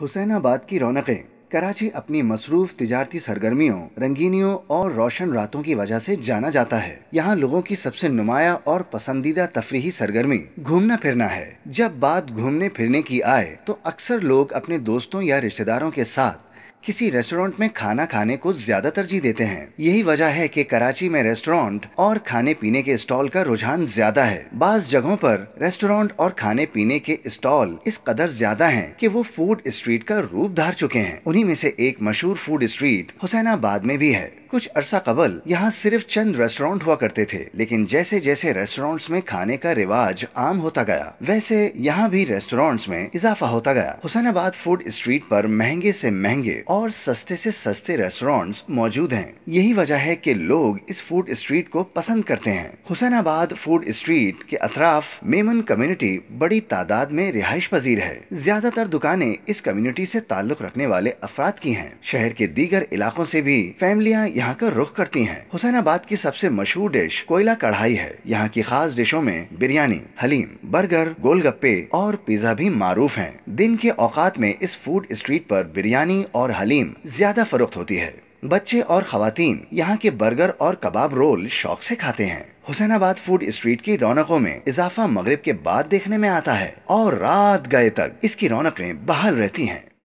हुसैनाबाद की रौनकें कराची अपनी मसरूफ तजारती सरगर्मियों रंगीनियों और रोशन रातों की वजह से जाना जाता है यहाँ लोगों की सबसे नुमाया और पसंदीदा तफरी सरगर्मी घूमना फिरना है जब बात घूमने फिरने की आए तो अक्सर लोग अपने दोस्तों या रिश्तेदारों के साथ किसी रेस्टोरेंट में खाना खाने को ज्यादा तरजीह देते हैं यही वजह है कि कराची में रेस्टोरेंट और खाने पीने के स्टॉल का रुझान ज्यादा है बाज जगहों पर रेस्टोरेंट और खाने पीने के स्टॉल इस कदर ज्यादा हैं कि वो फूड स्ट्रीट का रूप धार चुके हैं उन्हीं में से एक मशहूर फूड स्ट्रीट हुसैनाबाद में भी है कुछ अरसा कबल यहाँ सिर्फ चंद रेस्टोरेंट हुआ करते थे लेकिन जैसे जैसे रेस्टोरेंट्स में खाने का रिवाज आम होता गया वैसे यहाँ भी रेस्टोरेंट्स में इजाफा होता गया हुसैनाबाद फूड स्ट्रीट पर महंगे से महंगे और सस्ते से सस्ते रेस्टोरेंट्स मौजूद हैं यही वजह है कि लोग इस फूड स्ट्रीट को पसंद करते हैं हुसैनाबाद फूड स्ट्रीट के अतराफ मेमन कम्युनिटी बड़ी तादाद में रिहाइश पजीर है ज्यादातर दुकानें इस कम्युनिटी से ताल्लुक रखने वाले अफराद की हैं शहर के दीगर इलाकों से भी फैमिलियां यहाँ यहाँ का रुख करती हैं। हुसैनाबाद की सबसे मशहूर डिश कोयला कढ़ाई है यहाँ की खास डिशों में बिरयानी हलीम बर्गर गोलगप्पे और पिज्जा भी मारूफ हैं। दिन के औकात में इस फूड स्ट्रीट पर बिरयानी और हलीम ज्यादा फरोख्त होती है बच्चे और खातन यहाँ के बर्गर और कबाब रोल शौक से खाते हैं हुसैनाबाद फूड स्ट्रीट की रौनकों में इजाफा मगरब के बाद देखने में आता है और रात गए तक इसकी रौनकें बहाल रहती हैं